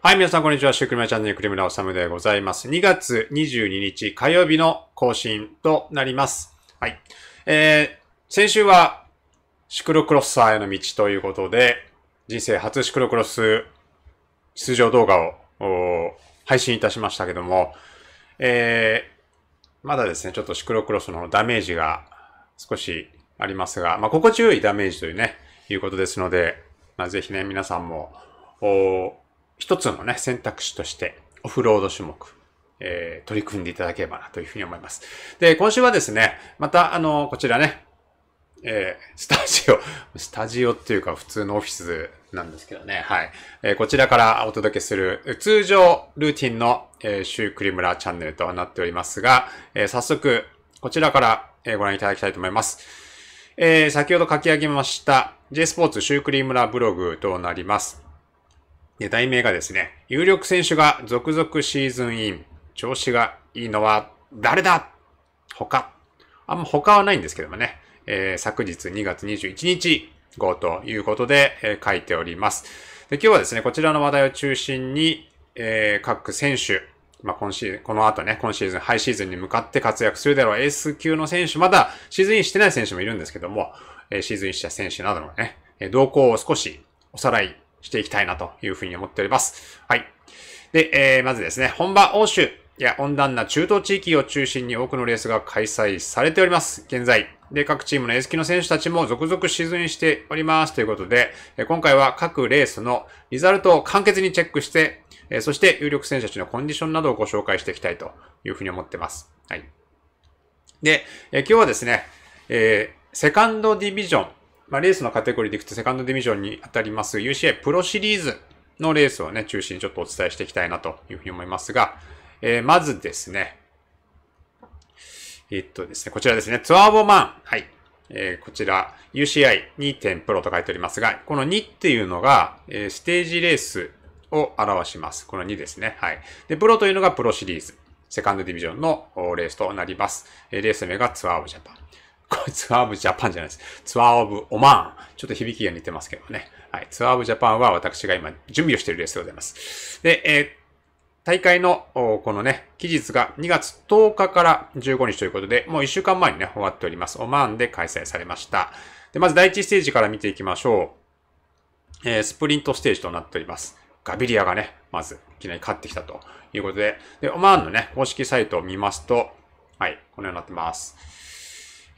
はい、皆さんこんにちは。シュークリマチャンネルクリムラオサムでございます。2月22日火曜日の更新となります。はい。えー、先週はシクロクロスサーへの道ということで、人生初シクロクロス出場動画を配信いたしましたけども、えー、まだですね、ちょっとシクロクロスのダメージが少しありますが、まあ、心地よいダメージというね、いうことですので、まあ、ぜひね、皆さんも、一つのね、選択肢としてオフロード種目、えー、取り組んでいただければなというふうに思います。で、今週はですね、またあの、こちらね、えー、スタジオ、スタジオっていうか普通のオフィスなんですけどね、はい。えー、こちらからお届けする通常ルーティンの、えー、シュークリムラチャンネルとなっておりますが、えー、早速こちらから、えー、ご覧いただきたいと思います。えー、先ほど書き上げました J スポーツシュークリームラブログとなります。で、題名がですね、有力選手が続々シーズンイン、調子がいいのは誰だ他。あんま他はないんですけどもね、えー、昨日2月21日号ということで、えー、書いております。で、今日はですね、こちらの話題を中心に、えー、各選手、まあ、今シーズン、この後ね、今シーズン、ハイシーズンに向かって活躍するだろうエース級の選手、まだシーズンインしてない選手もいるんですけども、えー、シーズンインした選手などのね、動向を少しおさらいしていきたいなというふうに思っております。はい。で、えー、まずですね、本場欧州や温暖な中東地域を中心に多くのレースが開催されております。現在。で、各チームのエス級の選手たちも続々シーズンしております。ということで、今回は各レースのリザルトを簡潔にチェックして、そして有力選手たちのコンディションなどをご紹介していきたいというふうに思ってます。はい。で、今日はですね、えー、セカンドディビジョンまあ、レースのカテゴリーでいくとセカンドディビジョンに当たります UCI プロシリーズのレースをね、中心にちょっとお伝えしていきたいなというふうに思いますが、えー、まずですね、えっとですね、こちらですね、ツアーボマン。はい。えー、こちら、UCI2.0 プロと書いておりますが、この2っていうのが、えー、ステージレースを表します。この2ですね。はい。で、プロというのがプロシリーズ。セカンドディビジョンのレースとなります。レース名がツアーオブジャパン。これツアーオブジャパンじゃないです。ツアーオブオマーン。ちょっと響きが似てますけどね。はい。ツアーオブジャパンは私が今準備をしているレースでございます。で、えー、大会の、このね、期日が2月10日から15日ということで、もう1週間前にね、終わっております。オマーンで開催されました。で、まず第1ステージから見ていきましょう。えー、スプリントステージとなっております。ガビリアがね、まず、いきなり勝ってきたということで、で、オマーンのね、公式サイトを見ますと、はい、このようになってます。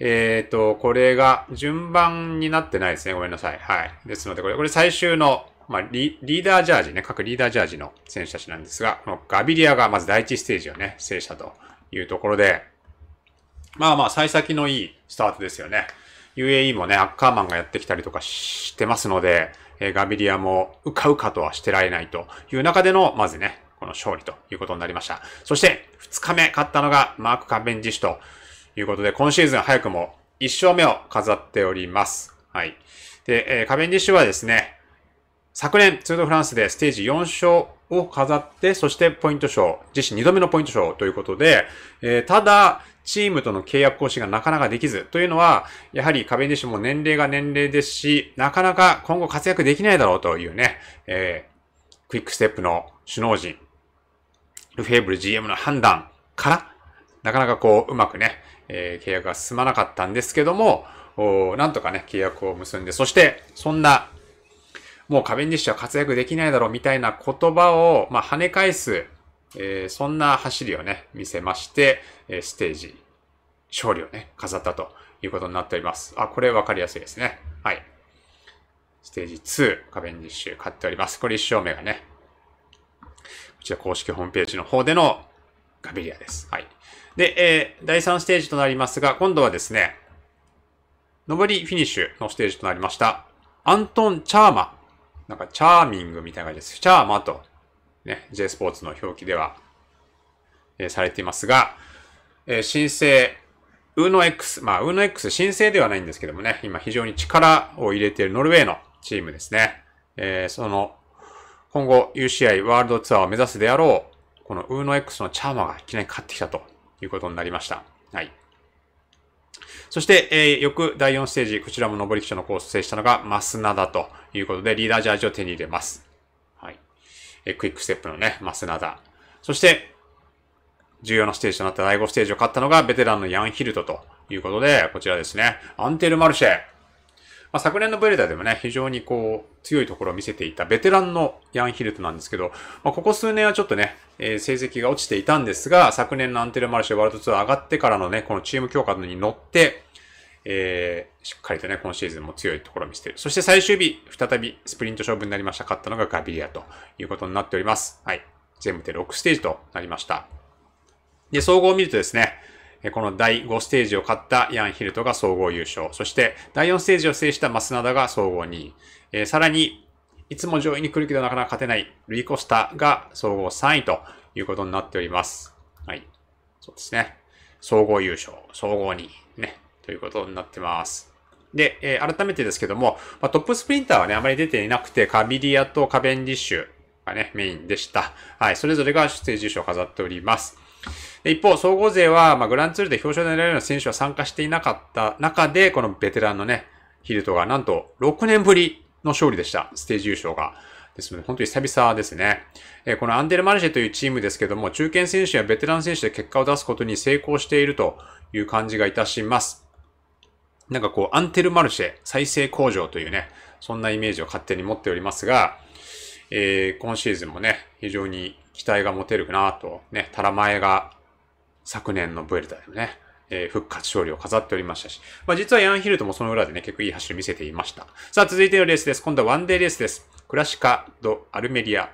えっ、ー、と、これが順番になってないですね。ごめんなさい。はい。ですので、これ、これ最終の、まあリ、リーダージャージね、各リーダージャージの選手たちなんですが、このガビリアがまず第1ステージをね、制したというところで、まあまあ、幸先のいいスタートですよね。UAE もね、アッカーマンがやってきたりとかしてますので、えガビリアもうかうかとはしてられないという中での、まずね、この勝利ということになりました。そして、2日目勝ったのがマーク・カベンジ氏ということで、今シーズン早くも1勝目を飾っております。はい。で、えー、カベンディッシュはですね、昨年、ツードフランスでステージ4勝を飾って、そしてポイント賞、自身2度目のポイント賞ということで、えー、ただ、チームとの契約更新がなかなかできず、というのは、やはりカベンディッシュも年齢が年齢ですし、なかなか今後活躍できないだろうというね、えー、クイックステップの首脳陣、ルフェーブル GM の判断から、なかなかこう、うまくね、えー、契約が進まなかったんですけども、なんとかね、契約を結んで、そして、そんな、もうカベンディッシュは活躍できないだろうみたいな言葉を、まあ、跳ね返す、えー、そんな走りをね、見せまして、えステージ、勝利をね、飾ったということになっております。あ、これ分かりやすいですね。はい。ステージ2、カベンディッシュ買っております。これ1勝目がね、こちら公式ホームページの方でのガビリアです。はい。で、えー、第3ステージとなりますが、今度はですね、上りフィニッシュのステージとなりました。アントン・チャーマ。なんか、チャーミングみたいな感じです。チャーマと、ね、J スポーツの表記では、えー、されていますが、えー、申請、ウーノ X、まあ、ウーノ X 申請ではないんですけどもね、今非常に力を入れているノルウェーのチームですね。えー、その、今後 UCI ワールドツアーを目指すであろう、このウーノ X のチャーマがいきなり勝ってきたということになりました。はい。そして、えー、翌第4ステージ、こちらも上り基調のコースを制したのが、マスナダということで、リーダージャージを手に入れます。はい。えー、クイックステップのね、マスナダ。そして、重要なステージとなった第5ステージを勝ったのが、ベテランのヤンヒルトということで、こちらですね。アンテルマルシェ。まあ、昨年のブレダーでもね、非常にこう、強いところを見せていたベテランのヤンヒルトなんですけど、まあ、ここ数年はちょっとね、えー、成績が落ちていたんですが、昨年のアンテルマルシェワールドツアー上がってからのね、このチーム強化に乗って、えー、しっかりとね、今シーズンも強いところを見せている。そして最終日、再びスプリント勝負になりました。勝ったのがガビリアということになっております。はい。全部で6ステージとなりました。で、総合を見るとですね、この第5ステージを勝ったヤン・ヒルトが総合優勝。そして第4ステージを制したマスナダが総合2位。えー、さらに、いつも上位に来るけどなかなか勝てないルイ・コスタが総合3位ということになっております。はい。そうですね。総合優勝、総合2位、ね、ということになってます。で、えー、改めてですけども、まあ、トップスプリンターはね、あまり出ていなくて、カビリアとカベンディッシュがね、メインでした。はい、それぞれが出演優勝を飾っております。一方、総合勢は、まあ、グランツールで表彰台のような選手は参加していなかった中で、このベテランのね、ヒルトがなんと6年ぶりの勝利でした。ステージ優勝が。ですので、本当に久々ですね。えこのアンデル・マルシェというチームですけども、中堅選手やベテラン選手で結果を出すことに成功しているという感じがいたします。なんかこう、アンテル・マルシェ再生工場というね、そんなイメージを勝手に持っておりますが、えー、今シーズンもね、非常に期待が持てるなと、ね、たらまえが昨年のブエルタでもね、えー、復活勝利を飾っておりましたし、まあ実はヤンヒルトもその裏でね、結構いい走り見せていました。さあ続いてのレースです。今度はワンデーレースです。クラシカ・ド・アルメリア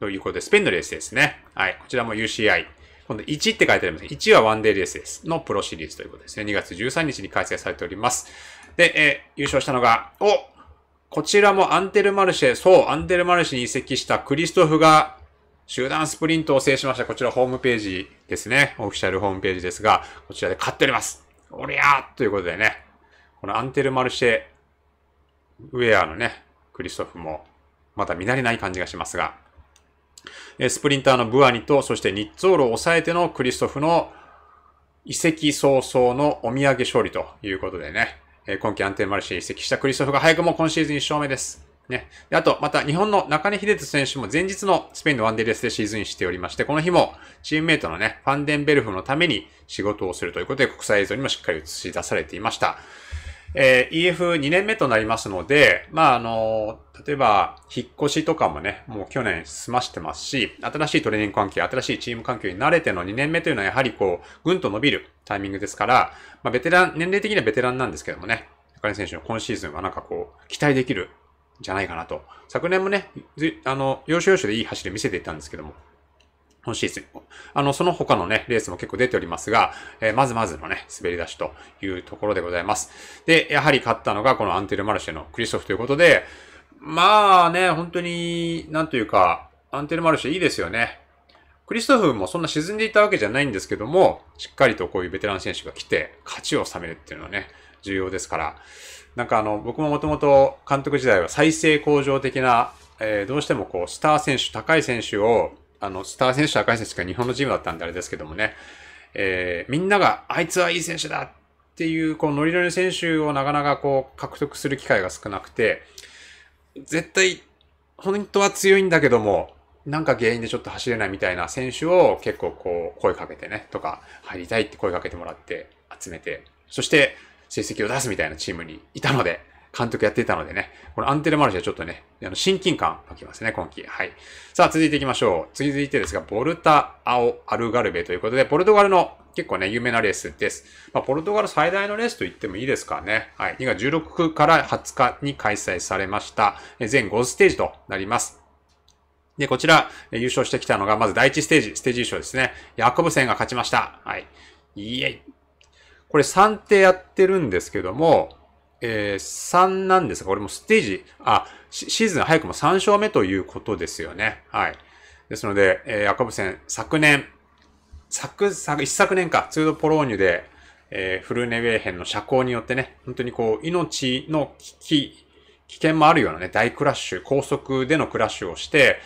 ということで、スペインのレースですね。はい、こちらも UCI。今度1って書いてあります。1はワンデーレースです。のプロシリーズということですね。2月13日に開催されております。で、えー、優勝したのが、おこちらもアンテルマルシェ、そう、アンテルマルシェに移籍したクリストフが集団スプリントを制しました。こちらホームページですね。オフィシャルホームページですが、こちらで勝っております。おりゃーということでね、このアンテルマルシェウェアのね、クリストフもまだ見慣れない感じがしますが、スプリンターのブアニと、そしてニッツォールを抑えてのクリストフの移籍早々のお土産勝利ということでね、今季アンテルマルシェ移籍したクリストフが早くも今シーズン1勝目です。ね。あと、また日本の中根秀人選手も前日のスペインのワンデーレスでシーズンしておりまして、この日もチームメイトのね、ファンデンベルフのために仕事をするということで国際映像にもしっかり映し出されていました。えー、EF2 年目となりますので、まあ、あの、例えば、引っ越しとかもね、もう去年済ましてますし、新しいトレーニング環境、新しいチーム環境に慣れての2年目というのはやはりこう、ぐんと伸びるタイミングですから、まあ、ベテラン、年齢的にはベテランなんですけどもね、中根選手の今シーズンはなんかこう、期待できるじゃないかなと。昨年もね、あの、要所要所でいい走り見せていたんですけども、今シーズン。あの、その他のね、レースも結構出ておりますが、えー、まずまずのね、滑り出しというところでございます。で、やはり勝ったのがこのアンテルマルシェのクリストフということで、まあね、本当に、なんというか、アンテルマルシェいいですよね。クリストフもそんな沈んでいたわけじゃないんですけども、しっかりとこういうベテラン選手が来て、勝ちを収めるっていうのはね、重要ですから、なんかあの、僕ももともと監督時代は再生向上的な、えー、どうしてもこう、スター選手、高い選手を、あの、スター選手、高い選手が日本のチームだったんであれですけどもね、えー、みんなが、あいつはいい選手だっていう、こう、ノリノリの選手をなかなかこう、獲得する機会が少なくて、絶対、本当は強いんだけども、なんか原因でちょっと走れないみたいな選手を結構こう、声かけてね、とか、入りたいって声かけてもらって、集めて、そして、成績を出すみたいなチームにいたので、監督やっていたのでね、このアンテレマルシェはちょっとね、あの親近感湧きますね、今季。はい。さあ、続いていきましょう。続いてですが、ボルタ・アオ・アルガルベということで、ポルトガルの結構ね、有名なレースです。まあ、ポルトガル最大のレースと言ってもいいですかね。はい。2月16から20日に開催されました。全5ステージとなります。で、こちら、優勝してきたのが、まず第1ステージ、ステージ優勝ですね。ヤコブセンが勝ちました。はい。イエイ。これ3手やってるんですけども、えー、3なんですが、これもステージ、あ、シーズン早くも3勝目ということですよね。はい。ですので、えー、ヤコ昨年、昨、昨、一昨年か、ツードポローニュで、えー、フルネウェーヘンの社交によってね、本当にこう、命の危機、危険もあるようなね、大クラッシュ、高速でのクラッシュをして、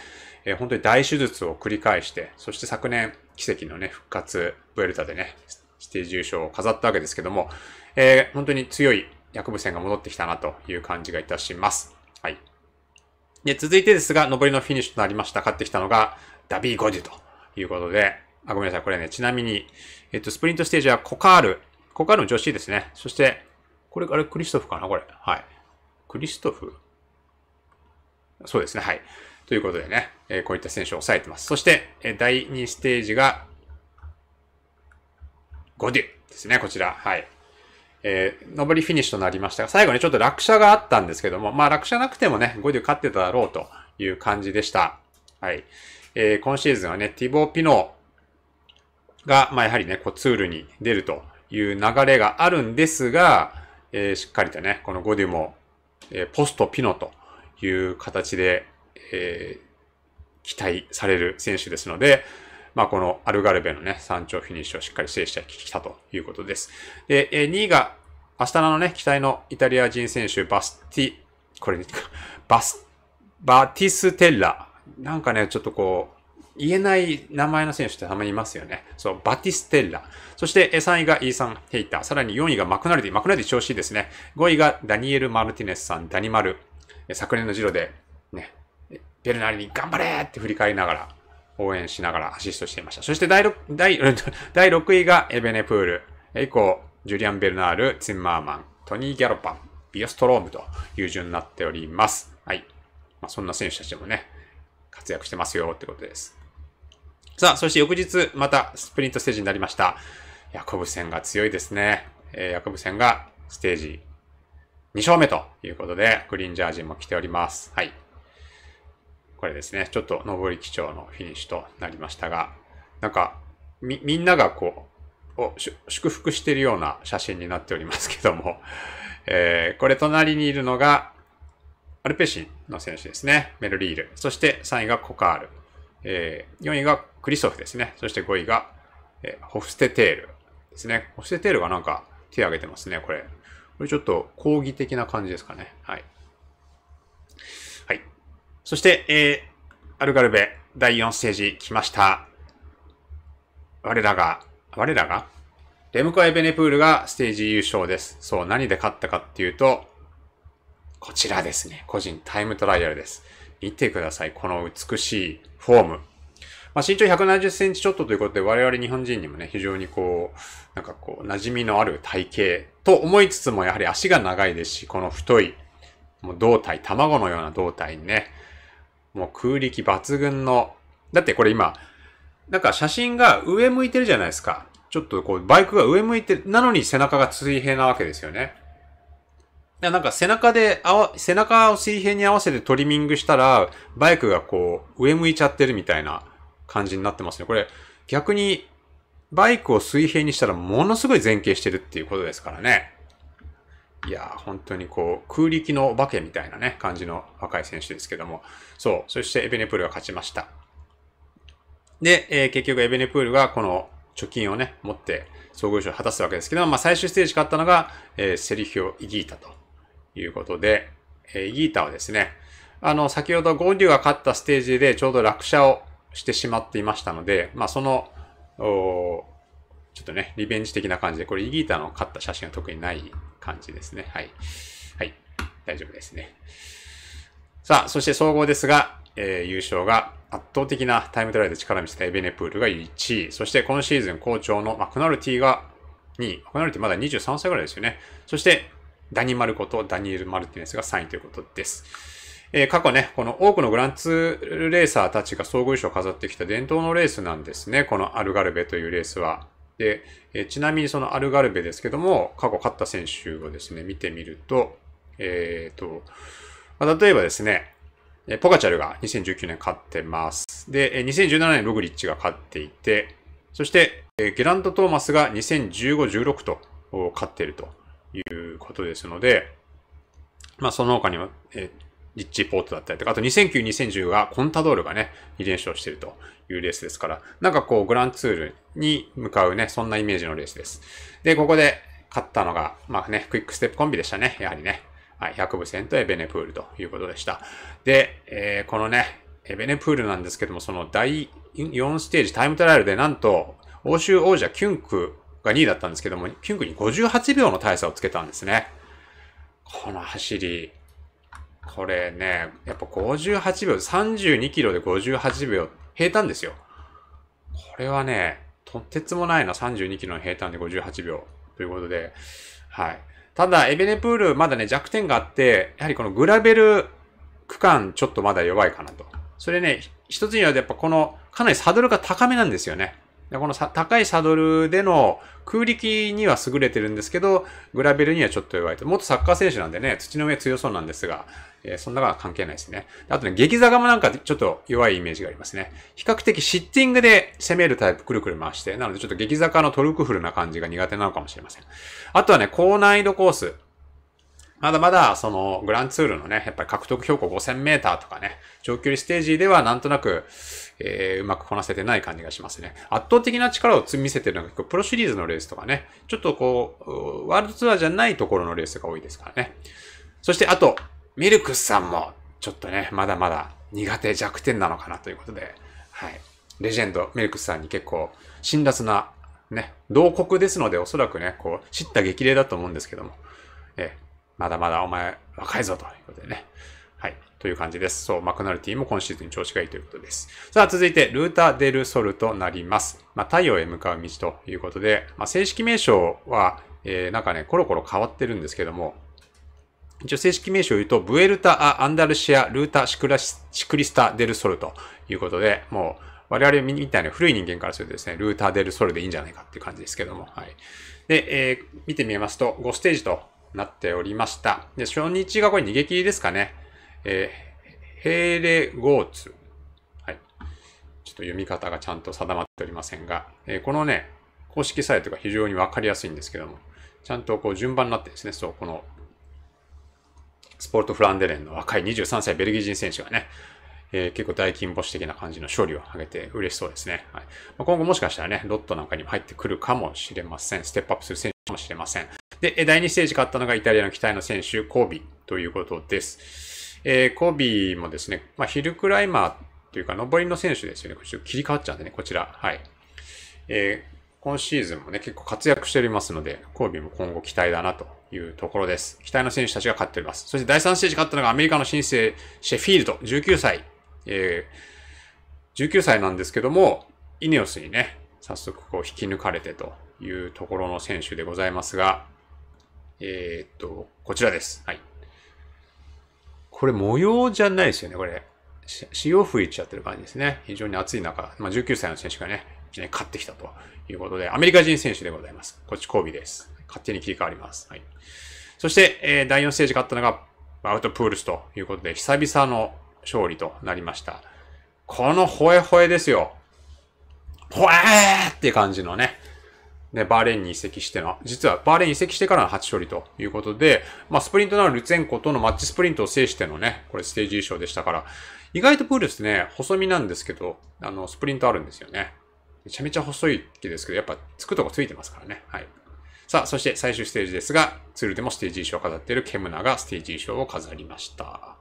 えー、本当に大手術を繰り返して、そして昨年、奇跡のね、復活、ブエルタでね、指定住所を飾ったわけですけども、えー、本当に強い薬部戦が戻ってきたなという感じがいたします。はい。で、続いてですが、上りのフィニッシュとなりました。勝ってきたのが、ダビー・ゴデュということで、あ、ごめんなさい。これね、ちなみに、えっと、スプリントステージはコカール、コカールの女子ですね。そして、これ、あれ、クリストフかなこれ。はい。クリストフそうですね。はい。ということでね、えー、こういった選手を抑えてます。そして、え第2ステージが、ゴデュですね、こちら。はい。えー、上りフィニッシュとなりましたが、最後にちょっと落車があったんですけども、まあ落車なくてもね、ゴデュ勝ってただろうという感じでした。はい。えー、今シーズンはね、ティボー・ピノが、まあやはりね、こうツールに出るという流れがあるんですが、えー、しっかりとね、このゴデュも、えー、ポスト・ピノという形で、えー、期待される選手ですので、まあ、このアルガルベのね、山頂フィニッシュをしっかり制したきたということです。で、え2位が、アスタナのね、期待のイタリア人選手、バスティ、これ、バス、バティステッラ。なんかね、ちょっとこう、言えない名前の選手ってたまにいますよね。そう、バティステッラ。そして3位がイーサン・ヘイター。さらに4位がマクナルディ。マクナルディ調子いいですね。5位がダニエル・マルティネスさん、ダニマル。昨年のジロで、ね、ベルナーリに頑張れって振り返りながら、応援しながらアシストしていました。そして第 6, 第 第6位がエベネプール。以降、ジュリアン・ベルナール、ツィンマーマン、トニー・ギャロパン、ビアストロームという順になっております。はい。まあ、そんな選手たちもね、活躍してますよってことです。さあ、そして翌日、またスプリントステージになりました。ヤコブ戦が強いですね。えー、ヤコブ戦がステージ2勝目ということで、グリーンジャージも来ております。はい。これですね、ちょっと上り基調のフィニッシュとなりましたが、なんか、み、みんながこう、を祝福しているような写真になっておりますけども、えー、これ隣にいるのが、アルペシンの選手ですね、メルリール。そして3位がコカール。えー、4位がクリソフですね。そして5位が、えー、ホフステテールですね。ホフステテールがなんか手を挙げてますね、これ。これちょっと抗議的な感じですかね。はい。そして、えー、アルガルベ第4ステージ来ました。我らが、我らがレムコ・エベネプールがステージ優勝です。そう、何で勝ったかっていうと、こちらですね。個人タイムトライアルです。見てください。この美しいフォーム。まあ、身長170センチちょっとということで、我々日本人にもね、非常にこう、なんかこう、馴染みのある体型と思いつつも、やはり足が長いですし、この太い、もう胴体、卵のような胴体にね、もう空力抜群の、だってこれ今、なんか写真が上向いてるじゃないですか。ちょっとこう、バイクが上向いてる、なのに背中が水平なわけですよね。なんか背中であわ、背中を水平に合わせてトリミングしたら、バイクがこう、上向いちゃってるみたいな感じになってますね。これ、逆に、バイクを水平にしたらものすごい前傾してるっていうことですからね。いや本当にこう、空力のお化けみたいなね、感じの若い選手ですけども。そう、そしてエベネプールが勝ちました。で、えー、結局エベネプールがこの貯金をね、持って総合優勝を果たすわけですけども、まあ、最終ステージ勝ったのが、えー、セリフィオ・イギータということで、えー、イギータはですね、あの、先ほどゴーデュが勝ったステージでちょうど落車をしてしまっていましたので、まあ、その、ちょっとね、リベンジ的な感じで、これイギータの勝った写真は特にない感じですね。はい。はい。大丈夫ですね。さあ、そして総合ですが、えー、優勝が圧倒的なタイムトライで力を見せたエベネプールが1位。そして今シーズン好調のマクナルティが2位。マクナルティまだ23歳ぐらいですよね。そしてダニ・マルコとダニエル・マルティネスが3位ということです。えー、過去ね、この多くのグランツーレーサーたちが総合優勝を飾ってきた伝統のレースなんですね。このアルガルベというレースは。で、えちなみにそのアルガルベですけども、過去勝った選手をですね、見てみると、えっ、ー、と、まあ、例えばですね、ポカチャルが2019年勝ってます。で、2017年ログリッチが勝っていて、そして、ゲラント・トーマスが2015、16と勝っているということですので、まあ、その他には、えリッチーポートだったりとか、あと2009、2010はコンタドールがね、2連勝しているというレースですから、なんかこう、グランツールに向かうね、そんなイメージのレースです。で、ここで勝ったのが、まあね、クイックステップコンビでしたね、やはりね。はい、100部戦とエベネプールということでした。で、えー、このね、エベネプールなんですけども、その第4ステージタイムトライアルで、なんと、欧州王者キュンクが2位だったんですけども、キュンクに58秒の大差をつけたんですね。この走り、これね、やっぱ58秒、32キロで58秒、平坦ですよ。これはね、とてつもないな、32キロの平坦で58秒。ということで、はい。ただ、エベネプール、まだね、弱点があって、やはりこのグラベル区間、ちょっとまだ弱いかなと。それね、一つにはやっぱこの、かなりサドルが高めなんですよね。でこの高いサドルでの空力には優れてるんですけど、グラベルにはちょっと弱いと。元サッカー選手なんでね、土の上強そうなんですが、えー、そんなのは関係ないですね。あとね、激座もなんかちょっと弱いイメージがありますね。比較的シッティングで攻めるタイプくるくる回して、なのでちょっと激坂のトルクフルな感じが苦手なのかもしれません。あとはね、高難易度コース。まだまだ、その、グランツールのね、やっぱり獲得標高5000メーターとかね、長距離ステージではなんとなく、えー、うまくこなせてない感じがしますね。圧倒的な力を積み見せてるのが結構プロシリーズのレースとかね、ちょっとこう、ワールドツアーじゃないところのレースが多いですからね。そして、あと、ミルクスさんも、ちょっとね、まだまだ苦手弱点なのかなということで、はい。レジェンド、ミルクスさんに結構、辛辣な、ね、同国ですので、おそらくね、こう、った激励だと思うんですけども、え、まだまだお前、若いぞということでね。はい。という感じです。そう、マクナルティも今シーズン調子がいいということです。さあ、続いて、ルータ・デル・ソルとなります。まあ、太陽へ向かう道ということで、まあ、正式名称は、えー、なんかね、コロコロ変わってるんですけども、一応正式名称を言うと、ブエルタ・ア・アンダルシア・ルータ・シクラシクリスタ・デル・ソルということで、もう我々みたいな古い人間からするとですね、ルータ・デル・ソルでいいんじゃないかっていう感じですけども、はい。で、えー、見てみますと、5ステージとなっておりました。で、初日がこれ逃げ切りですかね。えー、ヘーレ・ゴーツ。はい。ちょっと読み方がちゃんと定まっておりませんが、えー、このね、公式サイトが非常にわかりやすいんですけども、ちゃんとこう順番になってですね、そう、このスポルト・フランデレンの若い23歳ベルギー人選手がね、えー、結構大金星的な感じの勝利を挙げて嬉しそうですね。はいま今後もしかしたらね、ロットなんかにも入ってくるかもしれません。ステップアップする選手かもしれません。で、第2ステージ勝ったのがイタリアの期待の選手、コービということです。えー、コービもですね、まあ、ヒルクライマーというか、上りの選手ですよね。ちょっと切り替わっちゃうんでね、こちら。はい。えー、今シーズンもね、結構活躍しておりますので、コービも今後期待だなというところです。期待の選手たちが勝っております。そして第3ステージ勝ったのがアメリカの新星、シェフィールド、19歳。えー、19歳なんですけども、イネオスにね、早速こう引き抜かれてというところの選手でございますが、えー、っと、こちらです。はい。これ模様じゃないですよね、これ。潮吹いちゃってる感じですね。非常に暑い中、まあ、19歳の選手がね、勝ってきたということで、アメリカ人選手でございます。こっちコービです。勝手に切り替わります。はい。そして、えー、第4ステージ勝ったのが、アウトプールスということで、久々の勝利となりました。このホエホエですよ。ほえーって感じのね。で、バーレーンに移籍しての、実はバーレーン移籍してからの初勝利ということで、まあ、スプリントあるルツェンコとのマッチスプリントを制してのね、これステージ優勝でしたから、意外とプールスね、細身なんですけど、あの、スプリントあるんですよね。めちゃめちゃ細い木ですけど、やっぱつくとこついてますからね。はい。さあ、そして最終ステージですが、ツールでもステージ衣装を飾っているケムナがステージ衣装を飾りました。は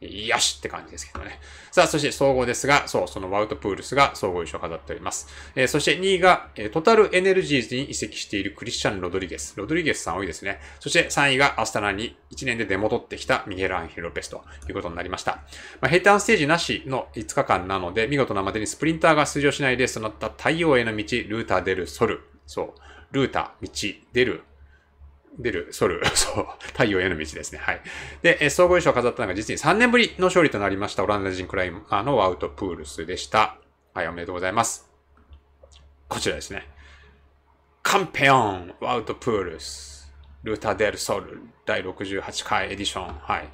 い。よしって感じですけどね。さあ、そして総合ですが、そう、そのワウトプールスが総合衣装を飾っております。えー、そして2位が、えー、トタルエネルギーズに移籍しているクリスチャン・ロドリゲス。ロドリゲスさん多いですね。そして3位がアスタナに1年で出戻ってきたミゲル・アンヒル・ロペスということになりました。まあ、平坦ステージなしの5日間なので、見事なまでにスプリンターが出場しないレースとなった太陽への道、ルーター・デル・ソル。そう。ルータ、道、出る、出る、ソル、そう、太陽への道ですね。はい。で、総合優勝を飾ったのが実に3年ぶりの勝利となりましたオランダ人クライマーのワウト・プールスでした。はい、おめでとうございます。こちらですね。カンペオン、ワウト・プールス、ルータ・デル・ソル、第68回エディション。はい。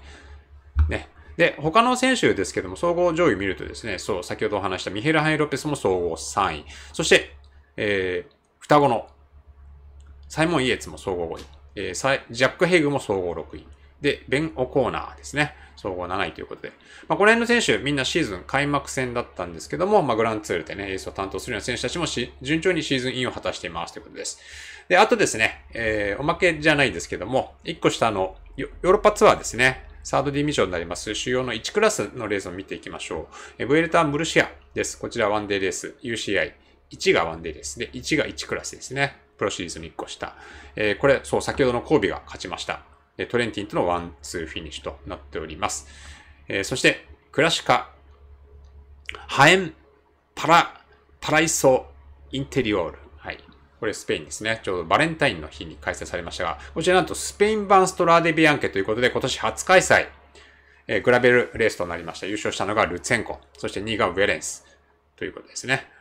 ね。で、他の選手ですけども、総合上位見るとですね、そう、先ほどお話したミヘル・ハイ・ロペスも総合3位。そして、えー、双子のサイモン・イエツも総合5位、えー、ジャック・ヘイグも総合6位、で、ベン・オコーナーですね。総合7位ということで。まあ、この辺の選手、みんなシーズン開幕戦だったんですけども、まあ、グランツールでね、エースを担当するような選手たちも順調にシーズンインを果たしていますということです。で、あとですね、えー、おまけじゃないですけども、1個下のヨーロッパツアーですね。サードディミジョンになります、主要の1クラスのレースを見ていきましょう。えブエルタン・ムルシアです。こちらワンデーレース、UCI。1がワンデーレースで、1が1クラスですね。プロシリーズに1個下。えー、これ、そう、先ほどの神戸が勝ちました。えトレンティンとのワン、ツーフィニッシュとなっております。えー、そして、クラシカ、ハエン、パラ、パライソ、インテリオール。はい。これスペインですね。ちょうどバレンタインの日に開催されましたが、こちらなんとスペイン版ストラーデビアンケということで、今年初開催、えー、グラベルレースとなりました。優勝したのがルツェンコ、そして2位がウェレンスということですね。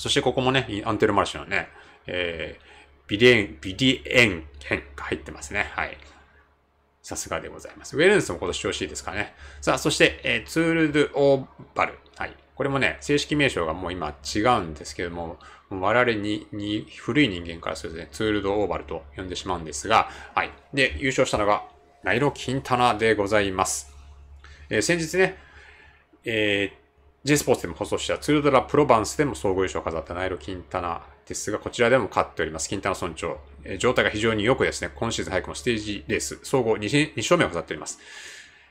そしてここもね、アンテルマルシュのね、えー、ビデン、ビデエン県が入ってますね。はい。さすがでございます。ウェルンスも今年調子いいですからね。さあ、そして、えー、ツール・ドゥ・オーバル。はい。これもね、正式名称がもう今違うんですけども、も我々にに古い人間からするとね、ツール・ド・オーバルと呼んでしまうんですが、はい。で、優勝したのが、ナイロ・キンタナでございます。えー、先日ね、えー、G スポーツでも放送したツードラプロバンスでも総合優勝を飾ったナイロ・キンタナですが、こちらでも勝っております。キンタナ村長、えー、状態が非常に良くですね、今シーズン早くもステージレース、総合 2, 2勝目を飾っております。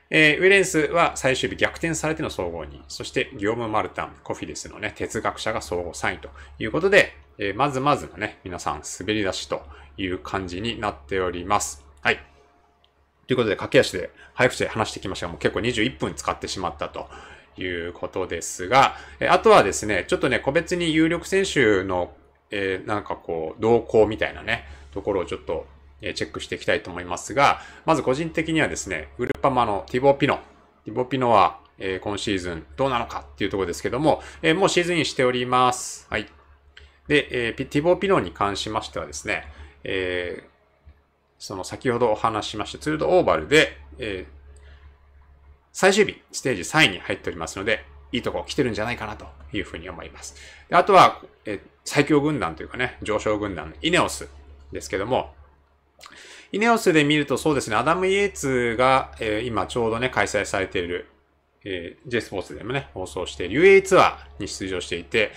えー、ウィレンスは最終日逆転されての総合2位。そして、ギオム・マルタン、コフィデスのね、哲学者が総合3位ということで、えー、まずまずのね、皆さん滑り出しという感じになっております。はい。ということで、駆け足で、早口で話してきましたが、もう結構21分使ってしまったということですが、あとはですね、ちょっとね、個別に有力選手の、えー、なんかこう、動向みたいなね、ところをちょっとチェックしていきたいと思いますが、まず個人的にはですね、ウルパマのティボ・ピノ。ティボ・ピノは、えー、今シーズンどうなのかっていうところですけども、えー、もうシーズンにしております。はい。で、えー、ティボ・ピノに関しましてはですね、えー、その先ほどお話ししましたツールドオーバルで、えー、最終日、ステージ3位に入っておりますので、いいとこ来てるんじゃないかなというふうに思います。であとは、え最強軍団というかね、上昇軍団のイネオスですけども、イネオスで見るとそうですね、アダム・イエーツが、えー、今ちょうどね、開催されている、えー、J スポーツでもね、放送している UA ツアーに出場していて、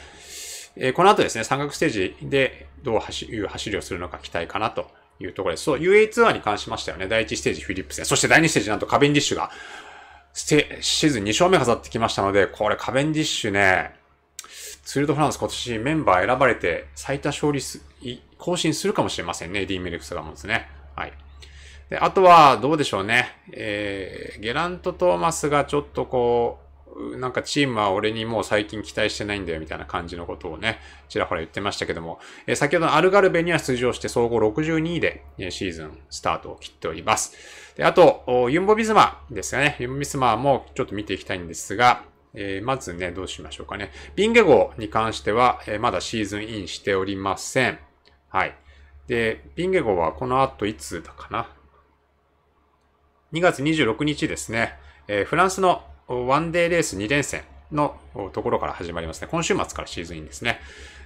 えー、この後ですね、三角ステージでどう走いう走りをするのか期待かなというところです。そう、UA ツアーに関しましてはね、第1ステージフィリップス戦、そして第2ステージなんとカベンディッシュがシーズン2勝目飾ってきましたので、これカベンディッシュね、ツールドフランス今年メンバー選ばれて最多勝利す、更新するかもしれませんね。ディーメルクスがもつですね。はい。で、あとはどうでしょうね。えー、ゲラント・トーマスがちょっとこう、なんかチームは俺にもう最近期待してないんだよみたいな感じのことをね、ちらほら言ってましたけども、えー、先ほどのアルガルベには出場して総合62位でシーズンスタートを切っております。で、あと、ユンボビスマですよね。ユンボビスマもちょっと見ていきたいんですが、えー、まずね、どうしましょうかね。ビンゲ号に関しては、えー、まだシーズンインしておりません。はい。で、ビンゲ号はこの後いつだかな。2月26日ですね。えー、フランスのワンデーレース2連戦のところから始まりますね。今週末からシーズンインですね。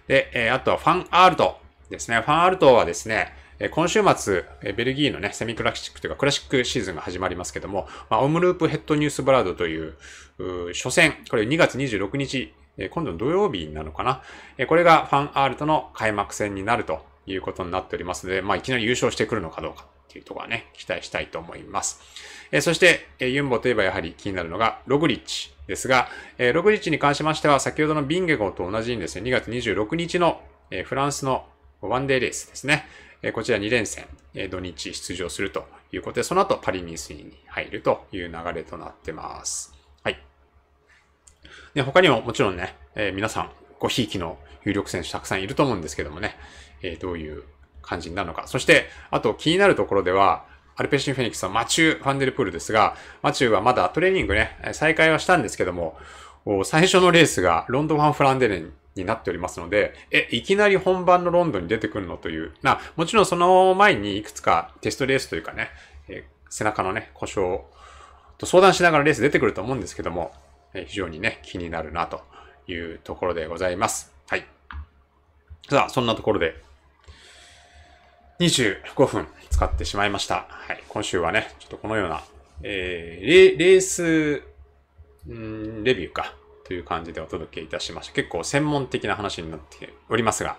で、えあとはファンアールトですね。ファンアールトはですね、今週末、ベルギーのね、セミクラシックというかクラシックシーズンが始まりますけども、まあ、オムループヘッドニュースブラウドという、う初戦、これ2月26日、今度の土曜日なのかな、これがファンアールとの開幕戦になるということになっておりますので、まあ、いきなり優勝してくるのかどうかっていうところはね、期待したいと思います。えそして、ユンボといえばやはり気になるのがログリッチですが、ログリッチに関しましては、先ほどのビンゲゴと同じにですね、2月26日の、フランスのワンデーレースですね。えこちら2連戦、え土日出場するということで、その後パリミスに入るという流れとなってます。はい。で他にももちろんね、え皆さん、ごひいきの有力選手たくさんいると思うんですけどもね、えどういう感じになるのか。そして、あと気になるところでは、アルペシン・フェニックスはマチュー・ファンデルプールですが、マチューはまだトレーニングね、再開はしたんですけども、最初のレースがロンドン・ファン・フランデレンになっておりますので、え、いきなり本番のロンドンに出てくるのという、な、もちろんその前にいくつかテストレースというかね、え背中のね、故障と相談しながらレース出てくると思うんですけども、え非常にね、気になるなというところでございます。はい。さあ、そんなところで、25分使ってしまいました。はい。今週はね、ちょっとこのような、えー、レース、んレビューか。という感じでお届けいたしました。結構専門的な話になっておりますが、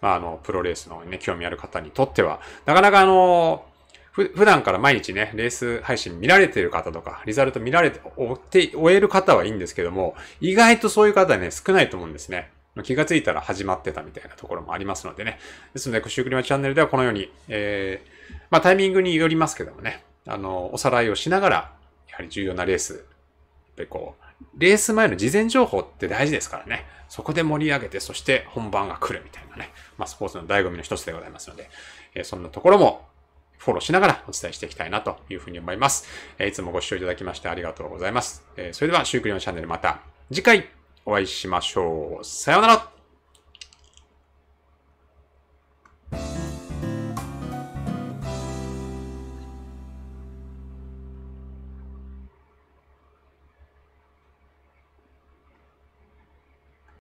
まあ、あの、プロレースのね、興味ある方にとっては、なかなかあの、普段から毎日ね、レース配信見られてる方とか、リザルト見られて、追って、終える方はいいんですけども、意外とそういう方ね、少ないと思うんですね。気がついたら始まってたみたいなところもありますのでね。ですので、シュークリマチャンネルではこのように、えー、まあタイミングによりますけどもね、あの、おさらいをしながら、やはり重要なレース、でこう、レース前の事前情報って大事ですからね。そこで盛り上げて、そして本番が来るみたいなね。まあ、スポーツの醍醐味の一つでございますので、えー、そんなところもフォローしながらお伝えしていきたいなというふうに思います。えー、いつもご視聴いただきましてありがとうございます。えー、それでは、シュークリオンチャンネルまた次回お会いしましょう。さようなら